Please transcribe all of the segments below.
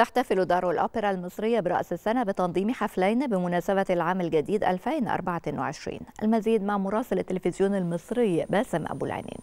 تحتفل دار الأوبرا المصرية برأس السنة بتنظيم حفلين بمناسبة العام الجديد 2024 المزيد مع مراسل التلفزيون المصري باسم أبو العنين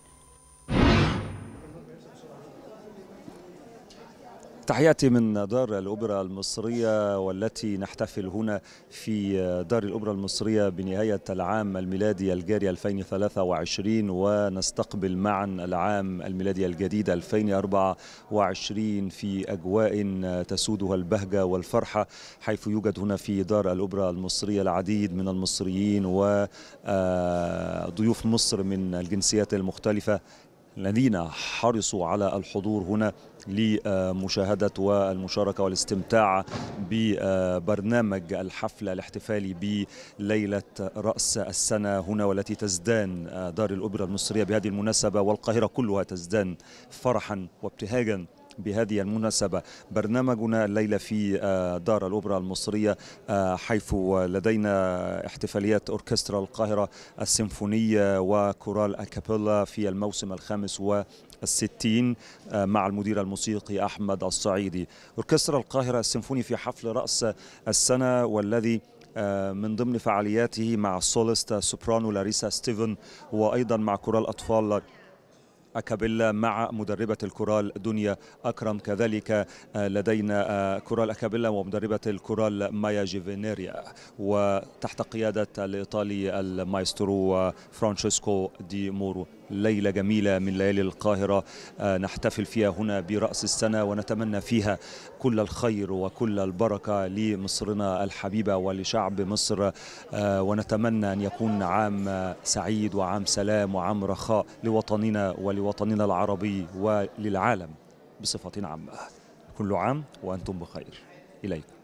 تحياتي من دار الأوبرا المصرية والتي نحتفل هنا في دار الأوبرا المصرية بنهاية العام الميلادي الجاري 2023 ونستقبل معا العام الميلادي الجديد 2024 في أجواء تسودها البهجة والفرحة حيث يوجد هنا في دار الأوبرا المصرية العديد من المصريين وضيوف مصر من الجنسيات المختلفة الذين حرصوا على الحضور هنا لمشاهدة والمشاركة والاستمتاع ببرنامج الحفلة الاحتفالي بليلة رأس السنة هنا والتي تزدان دار الأوبرا المصرية بهذه المناسبة والقاهرة كلها تزدان فرحا وابتهاجا بهذه المناسبة برنامجنا الليلة في آه، دار الأوبرا المصرية آه، حيث لدينا احتفاليات أوركسترا القاهرة السيمفونية وكورال أكابيلا في الموسم الخامس و الستين آه، مع المدير الموسيقي أحمد الصعيدي أوركسترا القاهرة السيمفوني في حفل رأس السنة والذي من ضمن فعالياته مع سولست سوبرانو لاريسا ستيفن وأيضا مع كورال أطفال أكابيلا مع مدربة الكورال دنيا أكرم كذلك آه، لدينا آه، كورال أكابيلا ومدربة الكورال مايا جيفينيريا وتحت قيادة الإيطالي المايسترو آه، فرانشيسكو دي مورو ليلة جميلة من ليالي القاهرة آه، نحتفل فيها هنا برأس السنة ونتمنى فيها كل الخير وكل البركة لمصرنا الحبيبة ولشعب مصر آه، ونتمنى أن يكون عام سعيد وعام سلام وعام رخاء لوطننا ولوطننا العربي وللعالم بصفة عامة كل عام وأنتم بخير إليكم